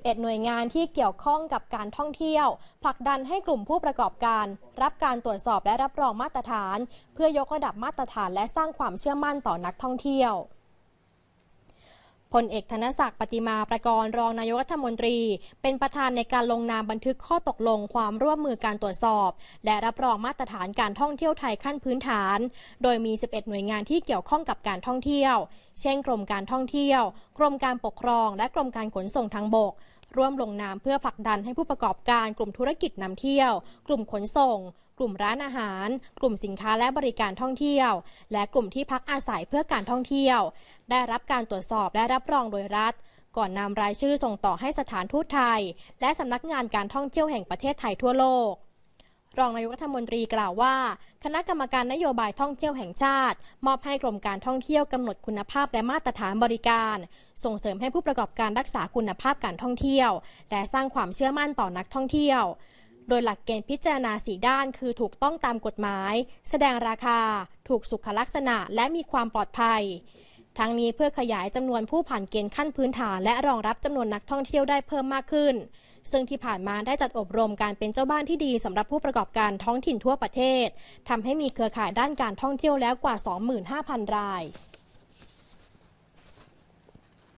11 หน่วยงานที่เกี่ยวข้องกับการท่องเที่ยว ผลักดันให้กลุ่มผู้ประกอบการ รับการตรวจสอบและรับรองมาตรฐาน เพื่อยกระดับมาตรฐานและสร้างความเชื่อมั่นต่อนักท่องเที่ยวพลเอกธนศักดิ์ปฏิมาประกรณ์รองนายกรัฐมนตรี เป็นประธานในการลงนามบันทึกข้อตกลงความร่วมมือการตรวจสอบ และรับรองมาตรฐานการท่องเที่ยวไทยขั้นพื้นฐาน โดยมี 11 หน่วยงานที่เกี่ยวข้องกับการท่องเที่ยว เช่นกรมการท่องเที่ยว กรมการปกครอง และกรมการขนส่งทางบก ร่วมลงนามเพื่อผลักดันให้ผู้ประกอบการกลุ่มธุรกิจนำเที่ยว กลุ่มขนส่งลุ่มร้านอาหาร กลุ่มสินค้าและบริการท่องเที่ยว และกลุ่มที่พักอาศัยเพื่อการท่องเที่ยว ได้รับการตรวจสอบ และรับรองโดยรัฐ ก่อนนำรายชื่อส่งต่อให้สถานทูตไทย และสำนักงานการท่องเที่ยวแห่งประเทศไทยทั่วโลก รองนายกรัฐมนตรีกล่าวว่า คณะกรรมการนโยบายท่องเที่ยวแห่งชาติ มอบให้กรมการท่องเที่ยวกำหนดคุณภาพและมาตรฐานบริการ ส่งเสริมให้ผู้ประกอบการรักษาคุณภาพการท่องเที่ยวและสร้างความเชื่อมั่นต่อนักท่องเที่ยวดยหลักเกณฑ์พิจารณาสีด้าน คือถูกต้องตามกฎหมาย แสดงราคาถูกสุขลักษณะและมีความปลอดภัย ทั้งนี้เพื่อขยายจำนวนผู้ผ่านเกณฑ์ขั้นพื้นฐานและรองรับจำนวนนักท่องเที่ยวได้เพิ่มมากขึ้น ซึ่งที่ผ่านมาได้จัดอบรมการเป็นเจ้าบ้านที่ดีสำหรับผู้ประกอบการท้องถิ่นทั่วประเทศทำให้มีเครือข่ายด้านการท่องเที่ยวแล้วกว่า 25,000 ราย